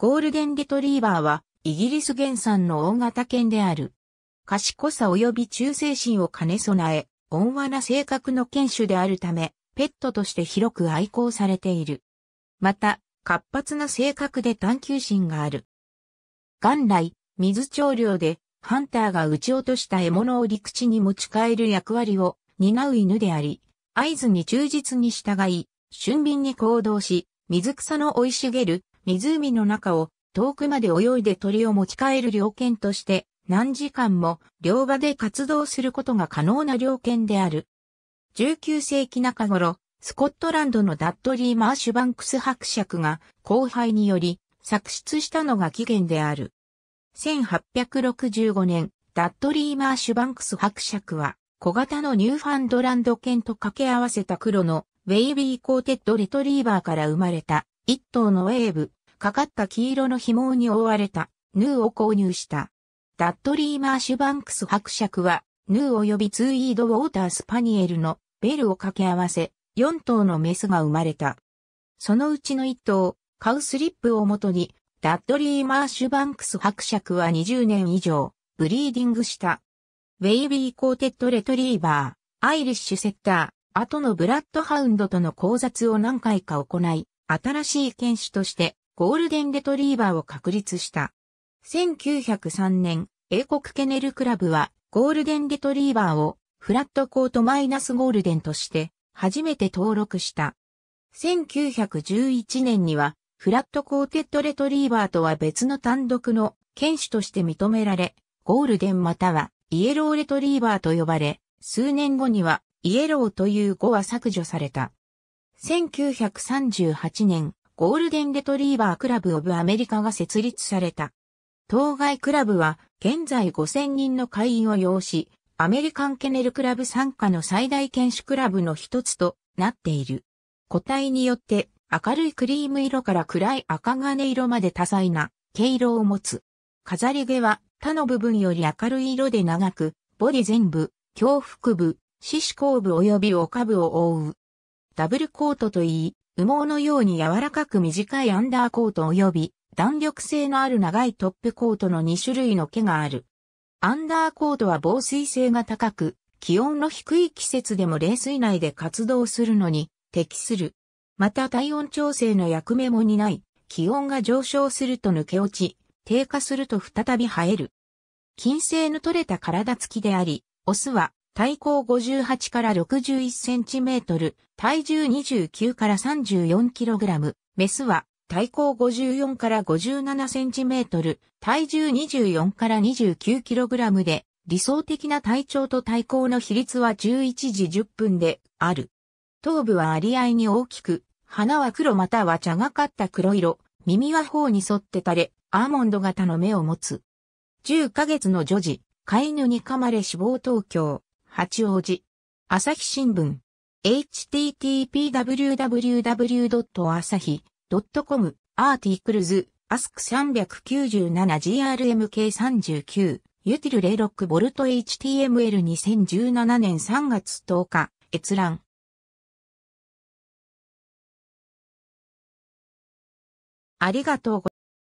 ゴールデンレトリーバーは、イギリス原産の大型犬である。賢さ及び忠誠心を兼ね備え、温和な性格の犬種であるため、ペットとして広く愛好されている。また、活発な性格で探求心がある。元来、水調量で、ハンターが撃ち落とした獲物を陸地に持ち帰る役割を担う犬であり、合図に忠実に従い、俊敏に行動し、水草の生い茂る湖の中を遠くまで泳いで鳥を持ち帰る猟犬として何時間も両場で活動することが可能な猟犬である。19世紀中頃、スコットランドのダッドリー・マーシュバンクス伯爵が後輩により作出したのが起源である。1865年、ダッドリー・マーシュバンクス伯爵は小型のニューファンドランド犬と掛け合わせた黒のウェイビーコーテッドレトリーバーから生まれた一頭のウェーブ、かかった黄色の紐に覆われた、ヌーを購入した。ダッドリー・マーシュバンクス伯爵は、ヌー及びツーイード・ウォーター・スパニエルのベルを掛け合わせ、4頭のメスが生まれた。そのうちの1頭、カウスリップをもとに、ダッドリー・マーシュバンクス伯爵は20年以上、ブリーディングした。ウェイビー・コーテッド・レトリーバー、アイリッシュ・セッター、後のブラッドハウンドとの交雑を何回か行い、新しい犬種としてゴールデンレトリーバーを確立した。1903年、英国ケネルクラブは、ゴールデンレトリーバーを、フラットコートマイナスゴールデンとして、初めて登録した。1911年には、フラットコーテッドレトリーバーとは別の単独の犬種として認められ、ゴールデンまたはイエローレトリーバーと呼ばれ、数年後にはイエローという語は削除された。1938年、ゴールデンレトリーバークラブオブアメリカが設立された。当該クラブは現在5000人の会員を要し、アメリカンケネルクラブ参加の最大犬種クラブの一つとなっている。個体によって明るいクリーム色から暗い赤金色まで多彩な毛色を持つ。飾り毛は他の部分より明るい色で長く、ボディ全部、胸腹部、四肢後部及びお下部を覆う。ダブルコートといい、羽毛のように柔らかく短いアンダーコート及び弾力性のある長いトップコートの2種類の毛がある。アンダーコートは防水性が高く、気温の低い季節でも冷水内で活動するのに適する。また体温調整の役目も担い、気温が上昇すると抜け落ち、低下すると再び生える。金星の取れた体つきであり、オスは体高58から61センチメートル、体重29から34キログラム、メスは体高54から57センチメートル、体重24から29キログラムで、理想的な体長と体高の比率は11時10分である。頭部は割合に大きく、鼻は黒または茶がかった黒色、耳は頬に沿って垂れ、アーモンド型の目を持つ。10ヶ月の女児、飼い犬に噛まれ死亡東京。八王子。朝日新聞。http://www.asahi.com アーティクルズ、アスク 397GRMK39、ユティル 06VHTML2017 年3月10日、閲覧。ありがとうございます。